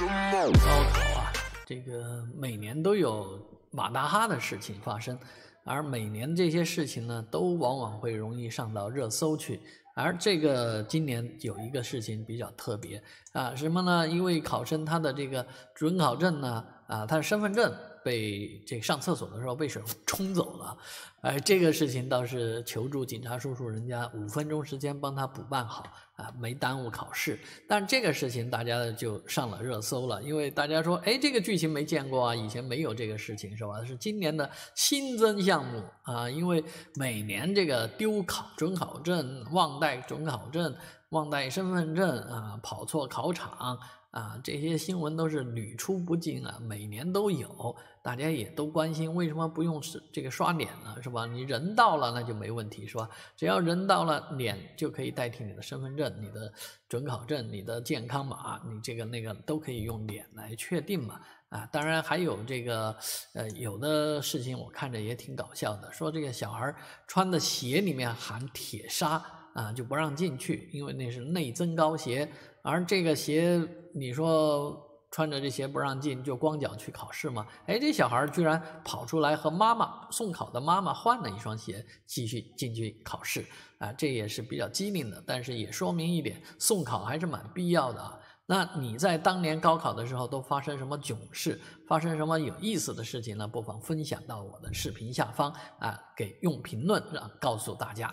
高考啊，这个每年都有马大哈的事情发生，而每年这些事情呢，都往往会容易上到热搜去。而这个今年有一个事情比较特别啊，什么呢？一位考生他的这个准考证呢，啊，他的身份证被这上厕所的时候被水冲走了。哎，这个事情倒是求助警察叔叔，人家五分钟时间帮他补办好啊，没耽误考试。但这个事情大家就上了热搜了，因为大家说，哎，这个剧情没见过啊，以前没有这个事情是吧？是今年的新增项目啊。因为每年这个丢考准考证、忘带准考证、忘带身份证啊、跑错考场啊，这些新闻都是屡出不尽啊，每年都有。大家也都关心为什么不用这个刷脸呢？是吧？你人到了那就没问题是吧？只要人到了，脸就可以代替你的身份证、你的准考证、你的健康码，你这个那个都可以用脸来确定嘛。啊，当然还有这个，呃，有的事情我看着也挺搞笑的，说这个小孩穿的鞋里面含铁砂啊，就不让进去，因为那是内增高鞋，而这个鞋你说。穿着这鞋不让进，就光脚去考试吗？哎，这小孩居然跑出来和妈妈送考的妈妈换了一双鞋，继续进去考试啊！这也是比较机灵的，但是也说明一点，送考还是蛮必要的啊。那你在当年高考的时候都发生什么囧事？发生什么有意思的事情呢？不妨分享到我的视频下方啊，给用评论让告诉大家。